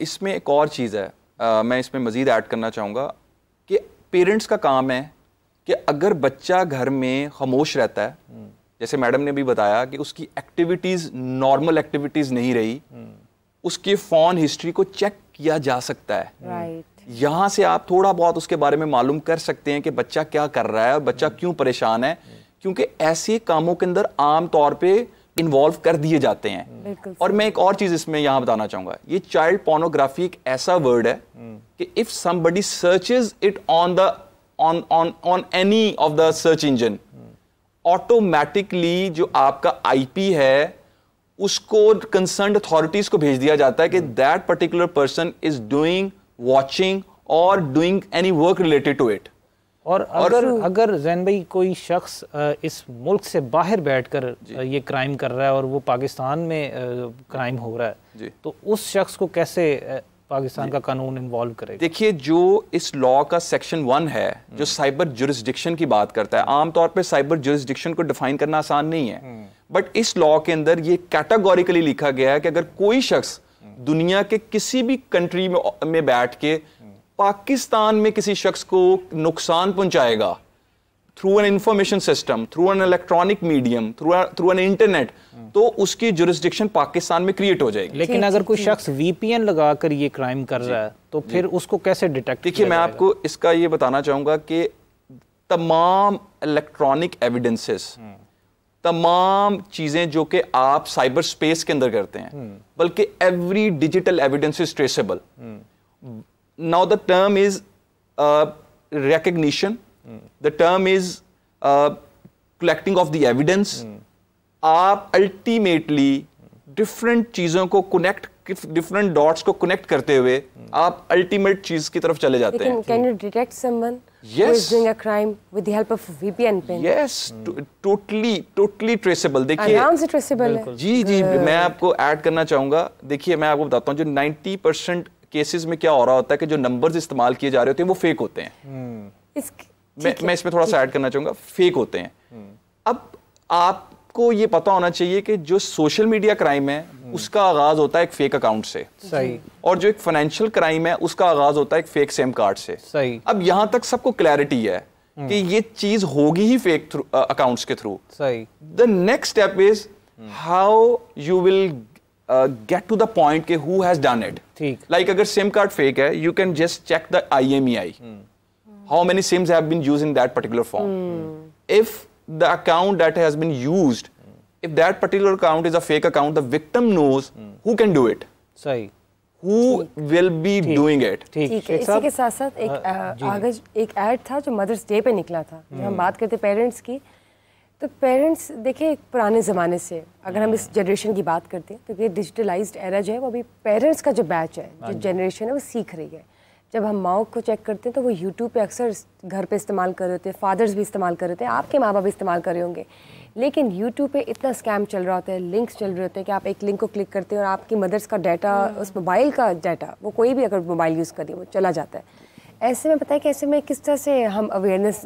इसमें एक और चीज़ है आ, मैं इसमें मज़ीद ऐड करना चाहूँगा कि पेरेंट्स का काम है कि अगर बच्चा घर में खामोश रहता है हम्म। जैसे मैडम ने भी बताया कि उसकी एक्टिविटीज़ नॉर्मल एक्टिविटीज़ नहीं रही हम्म। उसके फ़ोन हिस्ट्री को चेक किया जा सकता है हम्म। right. यहाँ से आप थोड़ा बहुत उसके बारे में मालूम कर सकते हैं कि बच्चा क्या कर रहा है और बच्चा क्यों परेशान है क्योंकि ऐसे कामों के अंदर आम तौर पर इन्वॉल्व कर दिए जाते हैं और मैं एक और चीज़ इसमें यहां बताना चाहूंगा ये चाइल्ड पोर्नोग्राफी एक ऐसा वर्ड है हम्म। कि if somebody searches it on the on on on any of the search engine automatically जो आपका आईपी है उसको कंसर्न अथॉरिटीज को भेज दिया जाता है कि that particular person is doing watching और doing any work related to it और अगर और अगर जैन भाई कोई शख्स इस मुल्क से बाहर बैठकर ये क्राइम कर रहा है और वो पाकिस्तान में क्राइम हो रहा है तो उस शख्स को कैसे पाकिस्तान का कानून इन्वॉल्व करेगा देखिए जो इस लॉ का सेक्शन वन है जो साइबर हम्म। जुरिस्डिक्शन की बात करता है आमतौर पर साइबर जुरिस्डिक्शन को डिफाइन करना आसान नहीं है बट हम्म। इस लॉ के अंदर ये कैटेगोरिकली लिखा गया है कि अगर कोई शख्स हम्म। दुनिया के किसी भी कंट्री में बैठ के पाकिस्तान में किसी शख्स को नुकसान पहुंचाएगा through an information system through an electronic medium through an internet तो उसकी जुरिस्डिक्शन पाकिस्तान में क्रिएट हो जाएगी लेकिन अगर कोई शख्स वीपीएन लगाकर ये क्राइम कर रहा है तो फिर उसको कैसे डिटेक्ट देखिए मैं आपको इसका ये बताना चाहूंगा कि तमाम इलेक्ट्रॉनिक हम्म। एविडेंसेस तमाम चीज़ें जो कि आप साइबर स्पेस के अंदर करते हैं हम्म। बल्कि every digital evidence is traceable now the term is uh, recognition. The term is collecting of the evidence आप अल्टीमेटली डिफरेंट चीजों को कनेक्ट डिफरेंट डॉट्स को कनेक्ट करते हुए आप अल्टीमेट चीज की तरफ चले जाते हैं जी जी मैं आपको ऐड करना चाहूंगा देखिए मैं आपको बताता हूँ जो 90% परसेंट केसेस में क्या हो रहा होता है कि जो नंबर्स इस्तेमाल किए जा रहे होते हैं वो फेक होते हैं हम्म। मैं मैं इसमें थोड़ा सा ऐड करना चाहूंगा फेक होते हैं हम्म। अब आपको ये पता होना चाहिए कि जो सोशल मीडिया क्राइम है उसका आगाज होता है एक फेक अकाउंट से सही और जो एक फाइनेंशियल क्राइम है उसका आगाज होता है एक फेक सेम कार्ड से सही अब यहाँ तक सबको क्लैरिटी है हम्म। कि ये चीज होगी ही फेक अकाउंट्स के थ्रू सही the next step is how you will get to the point के हु हैज डन इट ठीक लाइक अगर सिम कार्ड फेक है you can just check the IMEI how many SIMs have been used in that particular form if the account that has been used if that particular account is a fake account the victim knows who can do it सही. Who will be doing it? साथ साथ एक हाँ, आगे एक add था जो mother's day पे निकला था. हम hmm. बात करते पेरेंट्स की. तो पेरेंट्स देखिए पुराने ज़माने से अगर हम इस जनरेशन हम्म। की बात करते हैं तो ये डिजिटलाइज एरा जो है वो अभी पेरेंट्स का जो बैच है हाँ जो जनरेशन है वो सीख रही है जब हम माओ को चेक करते हैं तो वो यूट्यूब पे अक्सर घर पे इस्तेमाल कर रहे होते हैं फादर्स भी इस्तेमाल कर रहे होते हैं आपके माँ बाप इस्तेमाल कर रहे होंगे लेकिन यूट्यूब पे इतना स्कैम चल रहा होता है लिंक्स चल रहे होते हैं कि आप एक लिंक को क्लिक करते हैं और आपकी मदर्स का डाटा हम्म। उस मोबाइल का डाटा वो कोई भी अगर मोबाइल यूज़ करिए वो चला जाता है ऐसे में पता है कि ऐसे में किस तरह से हम अवेयरनेस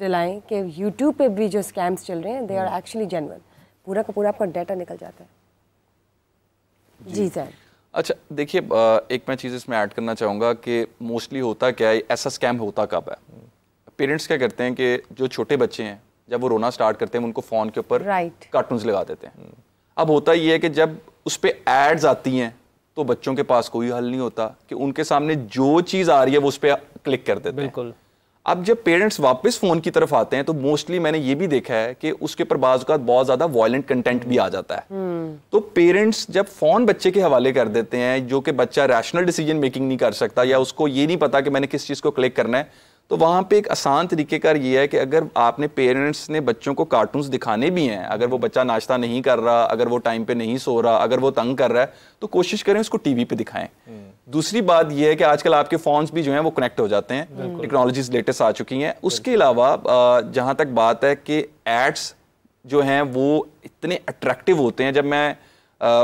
दिलाएं कि YouTube पे भी जो स्कैम्स चल रहे हैं दे आर एक्चुअली जेनवन पूरा का पूरा आपका डाटा निकल जाता है जी सर अच्छा देखिए एक मैं चीज़ इसमें ऐड करना चाहूँगा कि मोस्टली होता क्या है ऐसा स्कैम होता कब है पेरेंट्स क्या करते हैं कि जो छोटे बच्चे हैं जब वो रोना स्टार्ट करते हैं उनको फ़ोन के ऊपर राइट कार्टून लगा देते हैं हम्म। अब होता ये है कि जब उस पर एड्स आती हैं तो बच्चों के पास कोई हल नहीं होता कि उनके सामने जो चीज़ आ रही है वो उस पर क्लिक कर देते बिल्कुल अब जब पेरेंट्स वापस फ़ोन की तरफ आते हैं तो मोस्टली मैंने ये भी देखा है कि उसके ऊपर बाज़ का बहुत ज़्यादा वॉयेंट कंटेंट भी आ जाता है हम्म। तो पेरेंट्स जब फ़ोन बच्चे के हवाले कर देते हैं जो कि बच्चा रैशनल डिसीजन मेकिंग नहीं कर सकता या उसको ये नहीं पता कि मैंने किस चीज़ को क्लिक करना है तो वहाँ पे एक आसान तरीक़ेकार ये है कि अगर आपने पेरेंट्स ने बच्चों को कार्टून्स दिखाने भी हैं अगर वो बच्चा नाश्ता नहीं कर रहा अगर वो टाइम पे नहीं सो रहा अगर वो तंग कर रहा है तो कोशिश करें उसको टीवी पे दिखाएं हम्म। दूसरी बात यह है कि आजकल आपके फ़ोन्स भी जो हैं वो कनेक्ट हो जाते हैं टेक्नोलॉजीज लेटेस्ट आ चुकी हैं उसके अलावा जहाँ तक बात है कि एड्स जो हैं वो इतने अट्रैक्टिव होते हैं जब मैं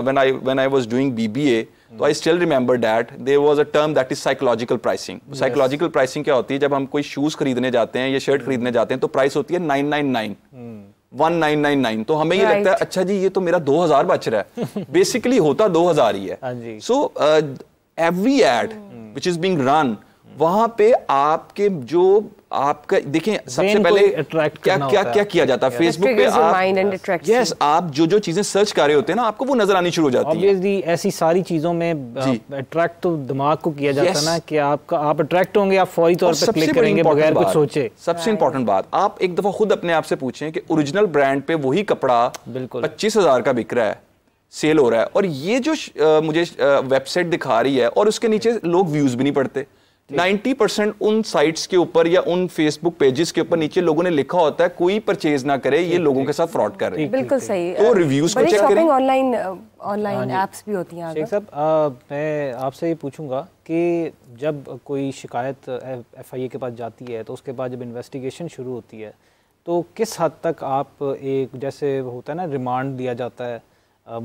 one I one I was doing B B A तो I still remember that they was a term that is psychological pricing psychological pricing क्या होती है जब हम कोई शूज खरीदने जाते हैं या शर्ट hmm. खरीदने जाते हैं तो प्राइस होती है nine nine nine one nine nine nine तो हमें right. ये लगता है अच्छा जी ये तो मेरा दो हजार बच रहा है बेसिकली होता दो हजार ही है so every ad which is being run वहां पे आपके जो आपका देखिए सबसे पहले क्या क्या, क्या क्या किया जाता है फेसबुक पे यस आप जो जो चीजें सर्च कर रहे होते हैं ना आपको वो नजर आनी शुरू हो जाती है ऐसी सारी चीजों में अट्रैक्ट uh, तो दिमाग को किया जाता है ना कि आपका आप अट्रैक्ट होंगे आप फौरी तौर पर क्लिक करेंगे बगैर कुछ सोचे सबसे इंपॉर्टेंट बात आप एक दफा खुद अपने आप से पूछें कि ओरिजिनल ब्रांड पे वही कपड़ा बिल्कुल पच्चीस हजार का बिक रहा है सेल हो रहा है और ये जो uh, मुझे वेबसाइट uh, दिखा रही है और उसके नीचे लोग व्यूज भी नहीं पड़ते 90 परसेंट उन साइट्स के ऊपर या उन फेसबुक पेजेस के ऊपर नीचे लोगों ने लिखा होता है कोई परचेज ना करे ये लोगों के साथ फ्रॉड कर रहे हैं बिल्कुल सही तो रिव्यूज को चेक करें ऑनलाइन ऑनलाइन एप्स भी होती हैं शेख साहब मैं आपसे ये पूछूंगा कि जब कोई शिकायत एफआईए के पास जाती है तो उसके बाद जब इन्वेस्टिगेशन शुरू होती है तो किस हद तक आप एक जैसे होता है ना रिमांड दिया जाता है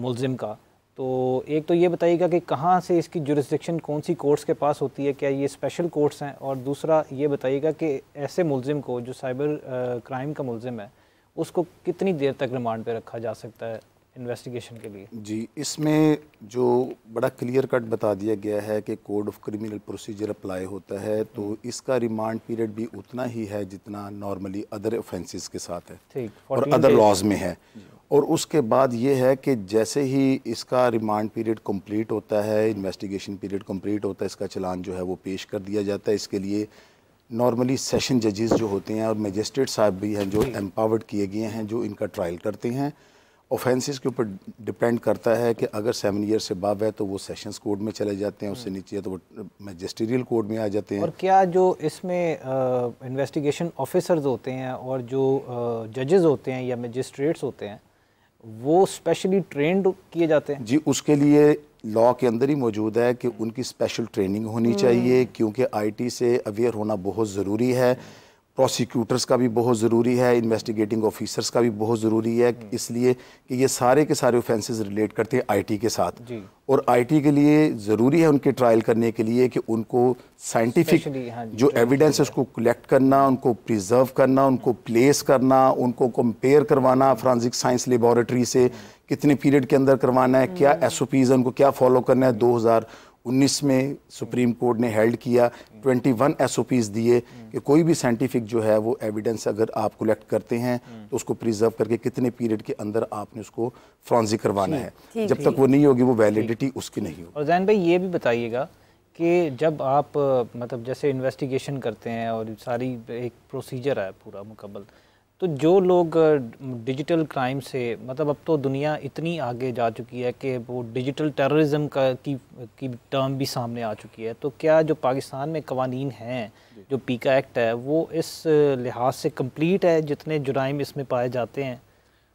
मुलजिम का तो एक तो ये बताइएगा कि कहाँ से इसकी जुरिस्डिक्शन कौन सी कोर्ट्स के पास होती है क्या ये स्पेशल कोर्ट्स हैं और दूसरा ये बताइएगा कि ऐसे मुलजिम को जो साइबर क्राइम का मुलजिम है उसको कितनी देर तक रिमांड पे रखा जा सकता है इन्वेस्टिगेशन के लिए जी इसमें जो बड़ा क्लियर कट बता दिया गया है कि code of criminal procedure apply होता है तो हम्म। इसका रिमांड पीरियड भी उतना ही है जितना नॉर्मली अदर ऑफेंसेस के साथ है ठीक और अदर लॉज में है और उसके बाद ये है कि जैसे ही इसका रिमांड पीरियड कंप्लीट होता है इन्वेस्टिगेशन पीरियड कंप्लीट होता है इसका चलान जो है वो पेश कर दिया जाता है इसके लिए नॉर्मली सेशन जजेस जो होते हैं और मजिस्ट्रेट साहब भी हैं जो एम्पावर्ड किए गए हैं जो इनका ट्रायल करते हैं ऑफेंसेस के ऊपर डिपेंड करता है कि अगर सेवन ईयर से बाब है तो वो सेशंस कोर्ट में चले जाते हैं उससे हम्म। नीचे तो वो मजिस्ट्रियल कोर्ट में आ जाते हैं और क्या जो इसमें इन्वेस्टिगेशन ऑफिसर्स होते हैं और जो जजेस होते हैं या मजिस्ट्रेट्स होते हैं वो स्पेशली ट्रेंड किए जाते हैं जी उसके लिए लॉ के अंदर ही मौजूद है कि उनकी स्पेशल ट्रेनिंग होनी हम्म। चाहिए क्योंकि आईटी से अवेयर होना बहुत ज़रूरी है प्रोसिक्यूटर्स का भी बहुत ज़रूरी है इन्वेस्टिगेटिंग ऑफिसर्स का भी बहुत ज़रूरी है हम्म। इसलिए कि ये सारे के सारे ऑफेंसेस रिलेट करते हैं आईटी के साथ और आईटी के लिए ज़रूरी है उनके ट्रायल करने के लिए कि उनको साइंटिफिक हाँ, जो एविडेंस है उसको कलेक्ट करना उनको प्रिजर्व करना उनको प्लेस करना उनको कंपेयर करवाना फ्रांसिक साइंस लेबॉरेटरी से हम्म। कितने पीरियड के अंदर करवाना है क्या एस हम्म। उनको क्या फॉलो करना है दो 19 में सुप्रीम कोर्ट ने हेल्ड किया 21 एसओपीज दिए कि कोई भी साइंटिफिक जो है वो एविडेंस अगर आप कलेक्ट करते हैं तो उसको प्रिजर्व करके कितने पीरियड के अंदर आपने उसको फ्रॉन्जी करवाना है जब तक वो नहीं होगी वो वैलिडिटी उसकी नहीं होगी और जैन भाई ये भी बताइएगा कि जब आप मतलब जैसे इन्वेस्टिगेशन करते हैं और सारी एक प्रोसीजर है पूरा मुकम्मल तो जो लोग डिजिटल क्राइम से मतलब अब तो दुनिया इतनी आगे जा चुकी है कि वो डिजिटल टेररिज्म का की की टर्म भी सामने आ चुकी है तो क्या जो पाकिस्तान में कवानीन हैं जो पीका एक्ट है वो इस लिहाज से कंप्लीट है जितने जुराइम इसमें पाए जाते हैं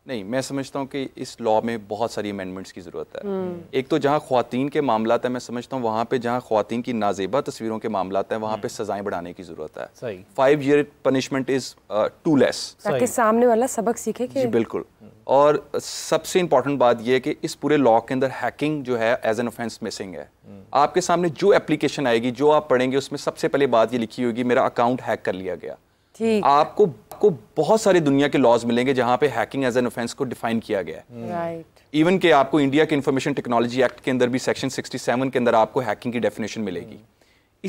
नहीं मैं समझता हूँ कि इस लॉ में बहुत सारी अमेंडमेंट्स की ज़रूरत है हम्म। एक तो जहाँ खुवान के मामला है मैं समझता हूँ वहाँ पे जहाँ खुवान की नाजेबा तस्वीरों के मामला है वहाँ पे हम्म। सजाएं बढ़ाने की ज़रूरत है five year punishment is too less ताकि सामने वाला सबक सीखे कि जी बिल्कुल और सबसे इंपॉर्टेंट बात यह कि इस पूरे लॉ के अंदर हैकिंग जो है एज एन ऑफेंस मिसिंग है हम्म। आपके सामने जो एप्लीकेशन आएगी जो आप पढ़ेंगे उसमें सबसे पहले बात ये लिखी होगी मेरा अकाउंट हैक कर लिया गया आपको आपको बहुत सारे दुनिया के लॉज मिलेंगे जहां पे हैकिंग एज एन ऑफेंस को डिफाइन किया गया है राइट hmm. इवन के आपको इंडिया के इंफॉर्मेशन टेक्नोलॉजी एक्ट के अंदर भी सेक्शन 67 के अंदर आपको हैकिंग की डेफिनेशन मिलेगी hmm.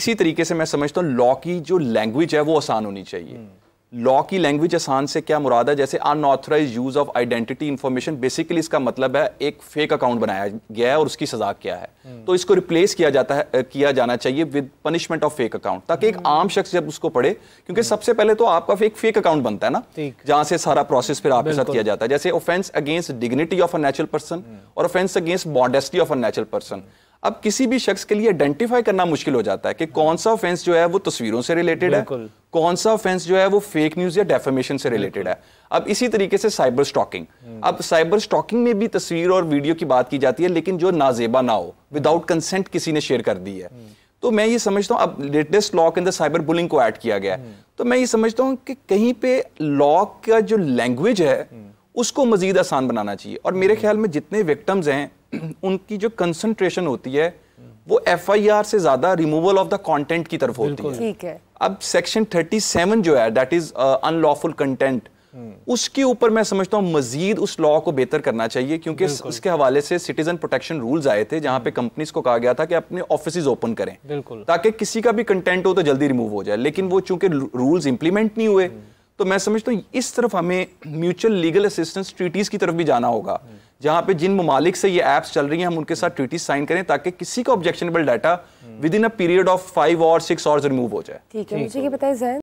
इसी तरीके से मैं समझता हूँ लॉ की जो लैंग्वेज है वो आसान होनी चाहिए hmm. लॉ की लैंग्वेज आसान से क्या मुराद है जैसे unauthorised use of identity information basically इसका मतलब है एक फेक अकाउंट बनाया गया है और उसकी सजा क्या है हम्म। तो इसको रिप्लेस किया जाता है किया जाना चाहिए with punishment of fake account ताकि एक हम्म। आम शख्स जब उसको पढ़े क्योंकि हम्म। सबसे पहले तो आपका फेक फेक अकाउंट बनता है ना जहां से सारा प्रोसेस फिर आपके साथ किया जाता है जैसे offence against dignity of a natural person और offence against modesty of a natural person अब किसी भी शख्स के लिए आइडेंटिफाई करना मुश्किल हो जाता है कि कौन सा ऑफेंस जो है वो तस्वीरों से रिलेटेड है कौन सा ऑफेंस जो है वो फेक न्यूज या डेफेमेशन से रिलेटेड है अब इसी तरीके से साइबर स्टॉकिंग हम्म। अब साइबर स्टॉकिंग में भी तस्वीर और वीडियो की बात की जाती है लेकिन जो नाजेबा ना हो विदाउट कंसेंट किसी ने शेयर कर दी है हम्म। तो मैं ये समझता हूँ अब लेटेस्ट लॉ के अंदर साइबर बुलिंग को ऐड किया गया है हम्म। तो मैं ये समझता हूँ कि कहीं पे लॉ का जो लैंग्वेज है उसको मज़ीद आसान बनाना चाहिए और मेरे हम्म। ख्याल में जितने विक्टम्स हैं उनकी जो कंसनट्रेशन होती है वो एफ आई आर से ज़्यादा रिमूवल ऑफ द कंटेंट की तरफ होती है ठीक है अब सेक्शन थर्टी सेवन जो है दैट इज़ अनलॉफुल कंटेंट उसके ऊपर मैं समझता हूँ मजीद उस लॉ को बेहतर करना चाहिए क्योंकि इसके हवाले से सिटीजन प्रोटेक्शन रूल्स आए थे जहां पे कंपनीज हम्म। को कहा गया था कि अपने ऑफिस ओपन करें ताकि किसी का भी कंटेंट हो तो जल्दी रिमूव हो जाए लेकिन वो चूंकि रूल्स इंप्लीमेंट नहीं हुए हम्म। तो मैं समझता हूँ इस तरफ हमें म्यूचुअल लीगल असिस्टेंस ट्रीटीज़ की तरफ भी जाना होगा जहाँ पे जिन ममालिक से ये ऐप्स चल रही हैं हम उनके साथ ट्रीटीज साइन करें ताकि किसी का objectionable data within a period of five और सिक्स आवर्स रिमूव हो जाए ठीक है मुझे ये बताया